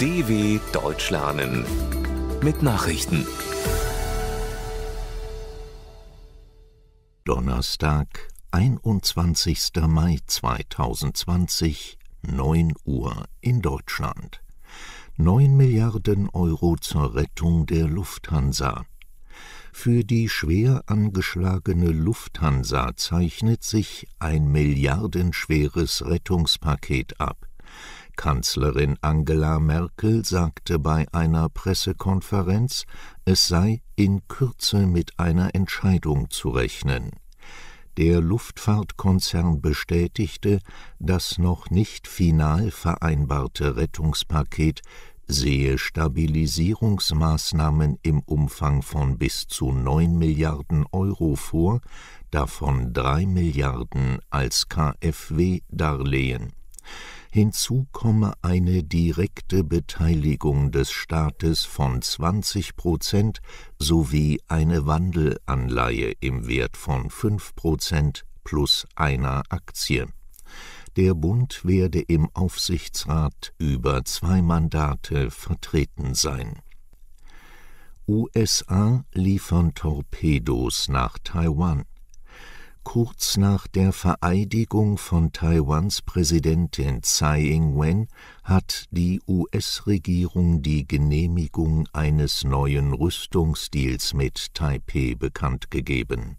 DW Deutsch lernen mit Nachrichten. Donnerstag, 21. Mai 2020, 9 Uhr in Deutschland. 9 Milliarden Euro zur Rettung der Lufthansa. Für die schwer angeschlagene Lufthansa zeichnet sich ein milliardenschweres Rettungspaket ab. Kanzlerin Angela Merkel sagte bei einer Pressekonferenz, es sei in Kürze mit einer Entscheidung zu rechnen. Der Luftfahrtkonzern bestätigte, das noch nicht final vereinbarte Rettungspaket sehe Stabilisierungsmaßnahmen im Umfang von bis zu 9 Milliarden Euro vor, davon 3 Milliarden als KfW-Darlehen. Hinzu komme eine direkte Beteiligung des Staates von 20 Prozent sowie eine Wandelanleihe im Wert von 5 Prozent plus einer Aktie. Der Bund werde im Aufsichtsrat über zwei Mandate vertreten sein. USA liefern Torpedos nach Taiwan. Kurz nach der Vereidigung von Taiwans Präsidentin Tsai Ing-wen hat die US-Regierung die Genehmigung eines neuen Rüstungsdeals mit Taipeh bekannt gegeben.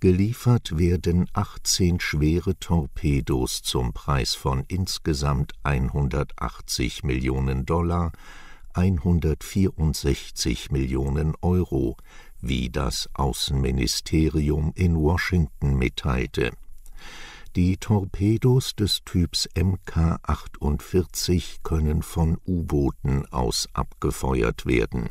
Geliefert werden 18 schwere Torpedos zum Preis von insgesamt 180 Millionen Dollar, 164 Millionen Euro, wie das Außenministerium in Washington mitteilte. Die Torpedos des Typs Mk-48 können von U-Booten aus abgefeuert werden.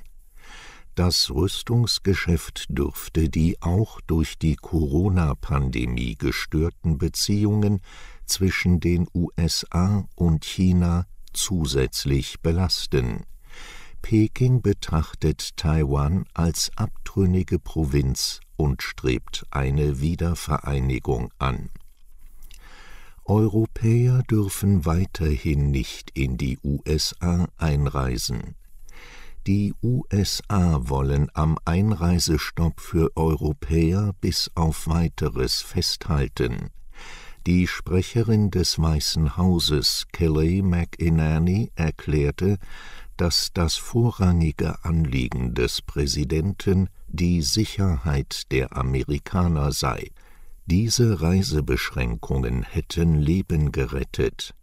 Das Rüstungsgeschäft dürfte die auch durch die Corona-Pandemie gestörten Beziehungen zwischen den USA und China zusätzlich belasten Peking betrachtet Taiwan als abtrünnige Provinz und strebt eine Wiedervereinigung an. Europäer dürfen weiterhin nicht in die USA einreisen. Die USA wollen am Einreisestopp für Europäer bis auf weiteres festhalten. Die Sprecherin des Weißen Hauses, Kelly McInerney, erklärte, dass das vorrangige Anliegen des Präsidenten die Sicherheit der Amerikaner sei. Diese Reisebeschränkungen hätten Leben gerettet.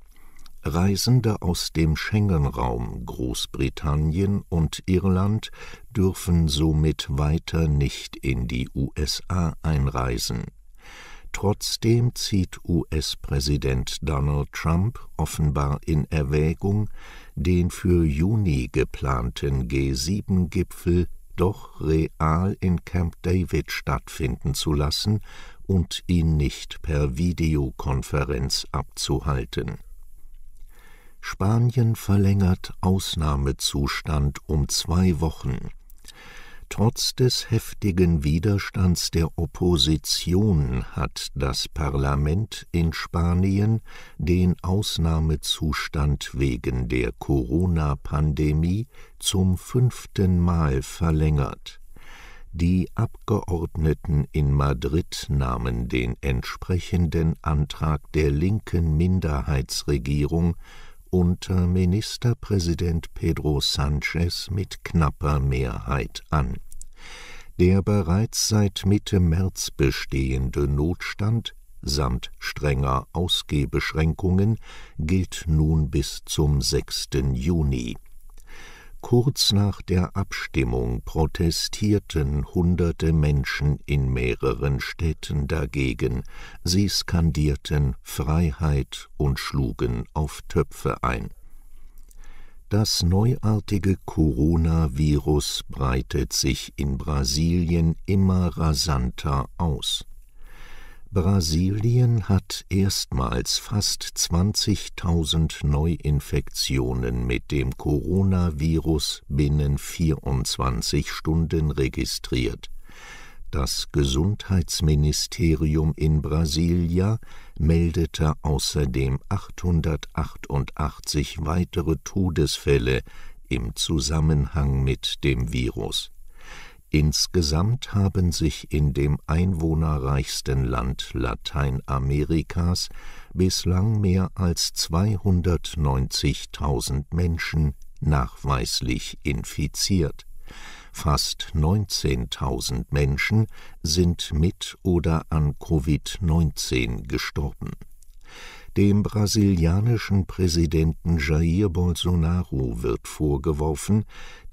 Reisende aus dem Schengen-Raum, Großbritannien und Irland dürfen somit weiter nicht in die USA einreisen Trotzdem zieht US-Präsident Donald Trump offenbar in Erwägung, den für Juni geplanten G7-Gipfel doch real in Camp David stattfinden zu lassen und ihn nicht per Videokonferenz abzuhalten. Spanien verlängert Ausnahmezustand um zwei Wochen Trotz des heftigen Widerstands der Opposition hat das Parlament in Spanien den Ausnahmezustand wegen der Corona-Pandemie zum fünften Mal verlängert. Die Abgeordneten in Madrid nahmen den entsprechenden Antrag der linken Minderheitsregierung unter Ministerpräsident Pedro Sanchez mit knapper Mehrheit an. Der bereits seit Mitte März bestehende Notstand samt strenger Ausgehbeschränkungen gilt nun bis zum 6. Juni. Kurz nach der Abstimmung protestierten hunderte Menschen in mehreren Städten dagegen, sie skandierten Freiheit und schlugen auf Töpfe ein. Das neuartige Coronavirus breitet sich in Brasilien immer rasanter aus. Brasilien hat erstmals fast 20.000 Neuinfektionen mit dem Coronavirus binnen 24 Stunden registriert. Das Gesundheitsministerium in Brasilia meldete außerdem 888 weitere Todesfälle im Zusammenhang mit dem Virus Insgesamt haben sich in dem einwohnerreichsten Land Lateinamerikas bislang mehr als 290.000 Menschen nachweislich infiziert. Fast 19.000 Menschen sind mit oder an Covid-19 gestorben dem brasilianischen Präsidenten Jair Bolsonaro wird vorgeworfen,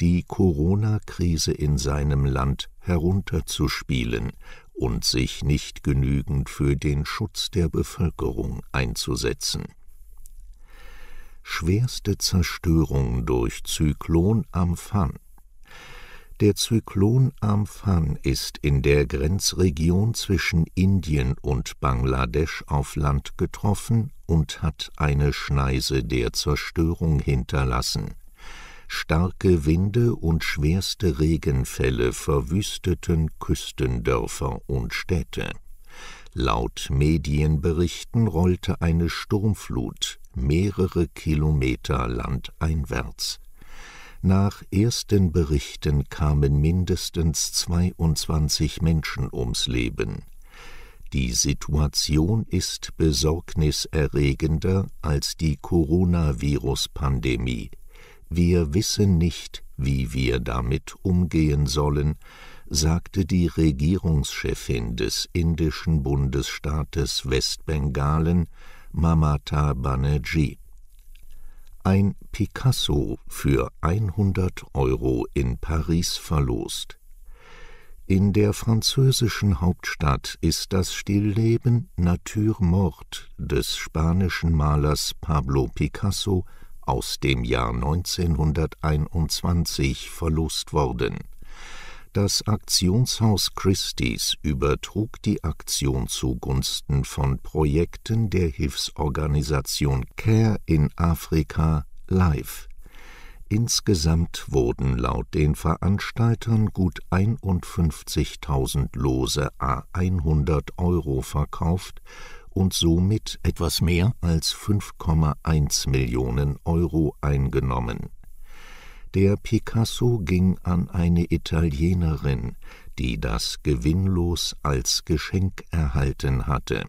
die Corona-Krise in seinem Land herunterzuspielen und sich nicht genügend für den Schutz der Bevölkerung einzusetzen. Schwerste Zerstörung durch Zyklon Amphan der Zyklon Amphan ist in der Grenzregion zwischen Indien und Bangladesch auf Land getroffen und hat eine Schneise der Zerstörung hinterlassen. Starke Winde und schwerste Regenfälle verwüsteten Küstendörfer und Städte. Laut Medienberichten rollte eine Sturmflut mehrere Kilometer landeinwärts. Nach ersten Berichten kamen mindestens 22 Menschen ums Leben. Die Situation ist besorgniserregender als die Coronavirus-Pandemie. Wir wissen nicht, wie wir damit umgehen sollen, sagte die Regierungschefin des indischen Bundesstaates Westbengalen, Mamata Banerjee ein Picasso für 100 Euro in Paris verlost. In der französischen Hauptstadt ist das Stillleben Nature Mort des spanischen Malers Pablo Picasso aus dem Jahr 1921 verlost worden das Aktionshaus Christie's übertrug die Aktion zugunsten von Projekten der Hilfsorganisation Care in Afrika live. Insgesamt wurden laut den Veranstaltern gut 51.000 Lose a 100 Euro verkauft und somit etwas mehr als 5,1 Millionen Euro eingenommen der Picasso ging an eine Italienerin, die das gewinnlos als Geschenk erhalten hatte.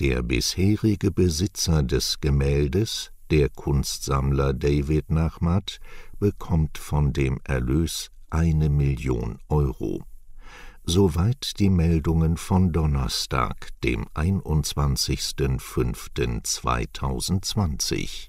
Der bisherige Besitzer des Gemäldes, der Kunstsammler David Nachmat, bekommt von dem Erlös eine Million Euro. Soweit die Meldungen von Donnerstag, dem 21.05.2020